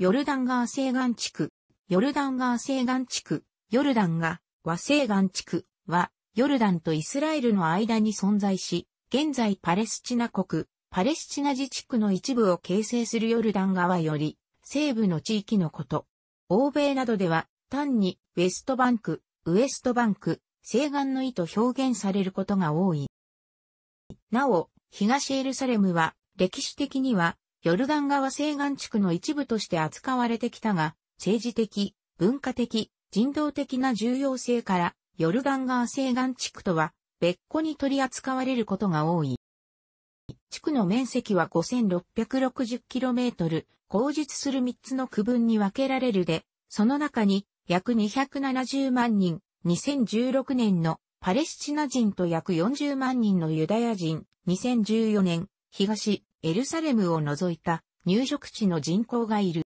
ヨルダン川西岸地区、ヨルダン川西岸地区、ヨルダンが和西岸地区は、ヨルダンとイスラエルの間に存在し、現在パレスチナ国、パレスチナ自治区の一部を形成するヨルダン川より、西部の地域のこと。欧米などでは、単に、ウェストバンク、ウエストバンク、西岸の意と表現されることが多い。なお、東エルサレムは、歴史的には、ヨルダン川西岸地区の一部として扱われてきたが、政治的、文化的、人道的な重要性から、ヨルダン川西岸地区とは別個に取り扱われることが多い。地区の面積は 5660km、口述する3つの区分に分けられるで、その中に約270万人、2016年のパレスチナ人と約40万人のユダヤ人、2014年、東エルサレムを除いた入植地の人口がいる。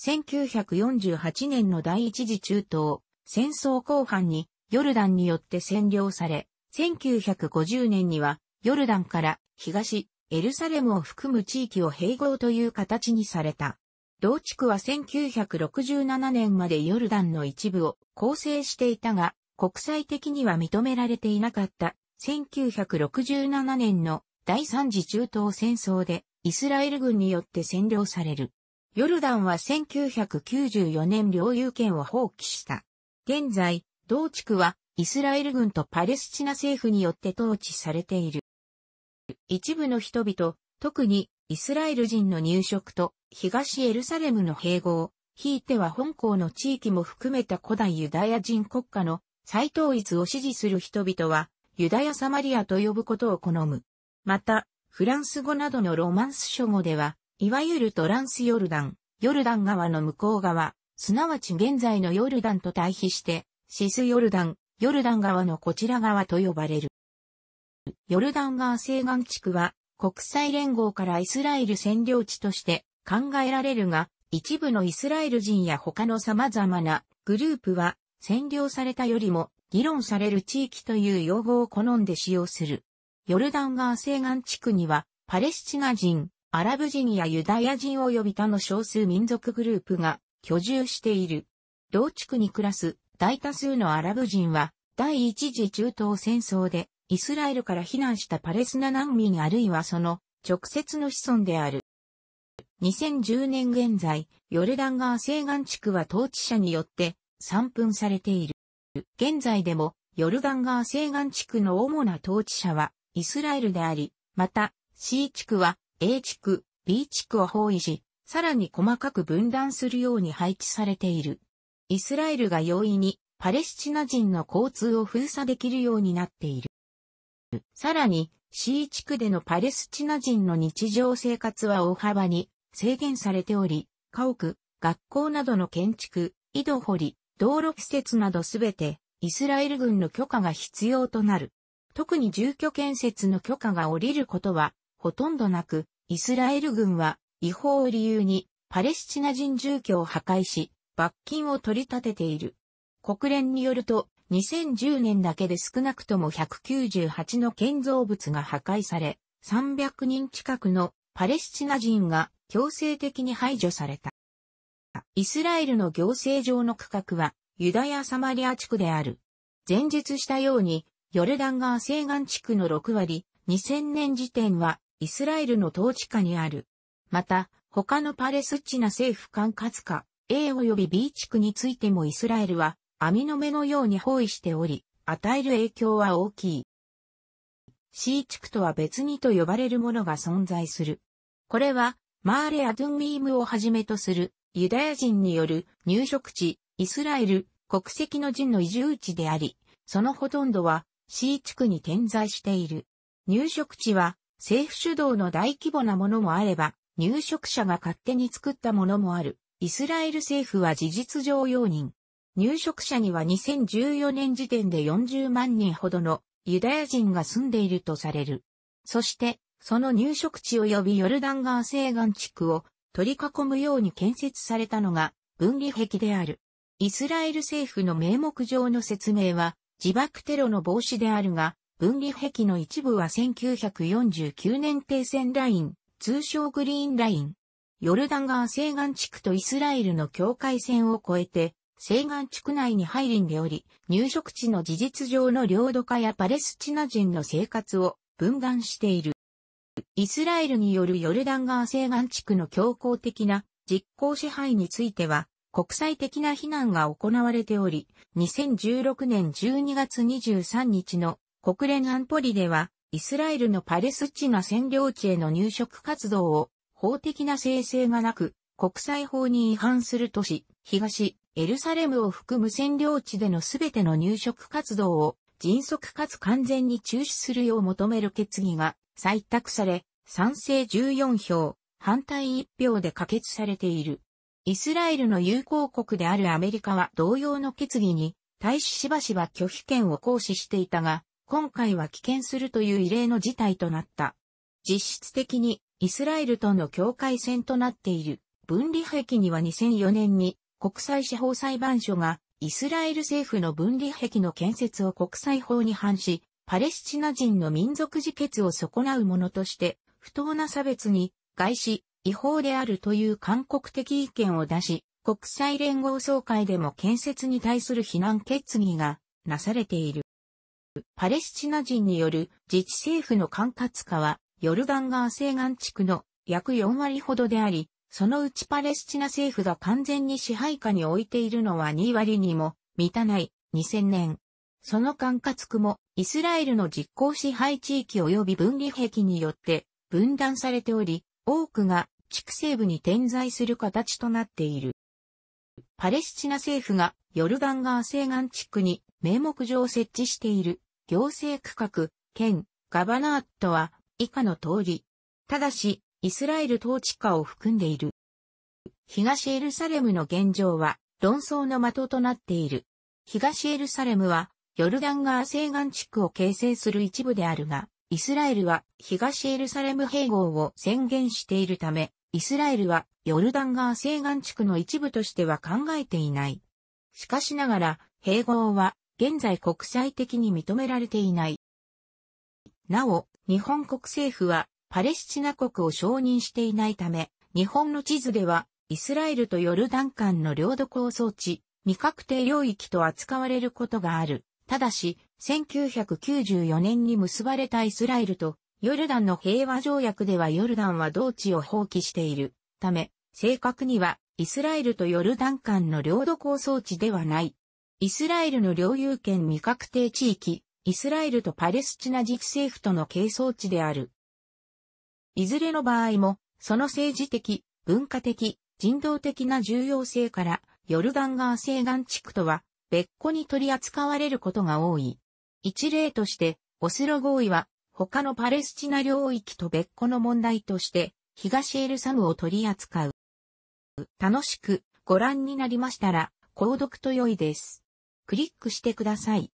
1948年の第一次中東戦争後半にヨルダンによって占領され、1950年にはヨルダンから東エルサレムを含む地域を併合という形にされた。同地区は1967年までヨルダンの一部を構成していたが、国際的には認められていなかった1967年の第三次中東戦争でイスラエル軍によって占領される。ヨルダンは1994年領有権を放棄した。現在、同地区はイスラエル軍とパレスチナ政府によって統治されている。一部の人々、特にイスラエル人の入植と東エルサレムの併合、ひいては本校の地域も含めた古代ユダヤ人国家の再統一を支持する人々はユダヤサマリアと呼ぶことを好む。また、フランス語などのロマンス書語では、いわゆるトランスヨルダン、ヨルダン川の向こう側、すなわち現在のヨルダンと対比して、シスヨルダン、ヨルダン川のこちら側と呼ばれる。ヨルダン川西岸地区は、国際連合からイスラエル占領地として考えられるが、一部のイスラエル人や他の様々なグループは占領されたよりも議論される地域という用語を好んで使用する。ヨルダン川西岸地区には、パレスチナ人、アラブ人やユダヤ人及び他の少数民族グループが居住している。同地区に暮らす大多数のアラブ人は、第一次中東戦争で、イスラエルから避難したパレスナ難民あるいはその直接の子孫である。2010年現在、ヨルダン川西岸地区は統治者によって散分されている。現在でも、ヨルダン川西岸地区の主な統治者は、イスラエルであり、また、C 地区は A 地区、B 地区を包囲し、さらに細かく分断するように配置されている。イスラエルが容易にパレスチナ人の交通を封鎖できるようになっている。さらに、C 地区でのパレスチナ人の日常生活は大幅に制限されており、家屋、学校などの建築、井戸掘り、道路施設などすべてイスラエル軍の許可が必要となる。特に住居建設の許可が下りることはほとんどなく、イスラエル軍は違法を理由にパレスチナ人住居を破壊し、罰金を取り立てている。国連によると、2010年だけで少なくとも198の建造物が破壊され、300人近くのパレスチナ人が強制的に排除された。イスラエルの行政上の区画はユダヤ・サマリア地区である。前述したようにヨルダン川西岸地区の6割、2000年時点はイスラエルの統治下にある。また、他のパレスチナ政府管轄下 A 及び B 地区についてもイスラエルは網の目のように包囲しており、与える影響は大きい。C 地区とは別にと呼ばれるものが存在する。これは、マーレ・アドゥン・ミームをはじめとするユダヤ人による入植地、イスラエル、国籍の人の移住地であり、そのほとんどは C 地区に点在している。入植地は政府主導の大規模なものもあれば、入植者が勝手に作ったものもある。イスラエル政府は事実上容認。入植者には2014年時点で40万人ほどのユダヤ人が住んでいるとされる。そして、その入植地及びヨルダン川西岸地区を取り囲むように建設されたのが分離壁である。イスラエル政府の名目上の説明は自爆テロの防止であるが、分離壁の一部は1949年停戦ライン、通称グリーンライン。ヨルダン川西岸地区とイスラエルの境界線を越えて、西岸地区内に入りんでおり、入植地の事実上の領土化やパレスチナ人の生活を分断している。イスラエルによるヨルダン川西岸地区の強硬的な実効支配については、国際的な非難が行われており、2016年12月23日の国連安保理では、イスラエルのパレスチナ占領地への入植活動を法的な制制がなく、国際法に違反する都市、東、エルサレムを含む占領地でのすべての入植活動を迅速かつ完全に中止するよう求める決議が採択され、賛成14票、反対1票で可決されている。イスラエルの友好国であるアメリカは同様の決議に、対ししばしば拒否権を行使していたが、今回は棄権するという異例の事態となった。実質的にイスラエルとの境界線となっている分離壁には2004年に国際司法裁判所がイスラエル政府の分離壁の建設を国際法に反し、パレスチナ人の民族自決を損なうものとして、不当な差別に、外資、違法であるという韓国的意見を出し、国際連合総会でも建設に対する非難決議がなされている。パレスチナ人による自治政府の管轄下は、ヨルダン川西岸地区の約4割ほどであり、そのうちパレスチナ政府が完全に支配下に置いているのは2割にも満たない2000年。その管轄区もイスラエルの実効支配地域及び分離壁によって分断されており、多くが地区西部に点在する形となっている。パレスチナ政府がヨルダン川西岸地区に名目上設置している行政区画、県、ガバナートは以下の通り。ただし、イスラエル統治下を含んでいる。東エルサレムの現状は論争の的となっている。東エルサレムはヨルダン川西岸地区を形成する一部であるが、イスラエルは東エルサレム併合を宣言しているため、イスラエルはヨルダン川西岸地区の一部としては考えていない。しかしながら、併合は現在国際的に認められていない。なお、日本国政府はパレスチナ国を承認していないため、日本の地図ではイスラエルとヨルダン間の領土構想地、未確定領域と扱われることがある。ただし、1994年に結ばれたイスラエルとヨルダンの平和条約ではヨルダンは同地を放棄しているため、正確にはイスラエルとヨルダン間の領土構想地ではない。イスラエルの領有権未確定地域、イスラエルとパレスチナ自治政府との係争地である。いずれの場合も、その政治的、文化的、人道的な重要性から、ヨルダン川西岸地区とは別個に取り扱われることが多い。一例として、オスロ合意は、他のパレスチナ領域と別個の問題として、東エルサムを取り扱う。楽しくご覧になりましたら、購読と良いです。クリックしてください。